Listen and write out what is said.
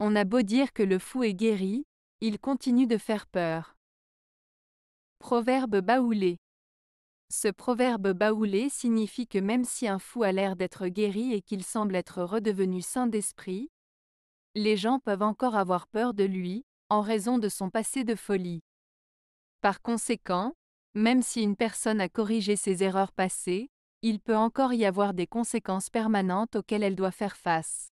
On a beau dire que le fou est guéri, il continue de faire peur. Proverbe baoulé. Ce proverbe baoulé signifie que même si un fou a l'air d'être guéri et qu'il semble être redevenu sain d'esprit, les gens peuvent encore avoir peur de lui, en raison de son passé de folie. Par conséquent, même si une personne a corrigé ses erreurs passées, il peut encore y avoir des conséquences permanentes auxquelles elle doit faire face.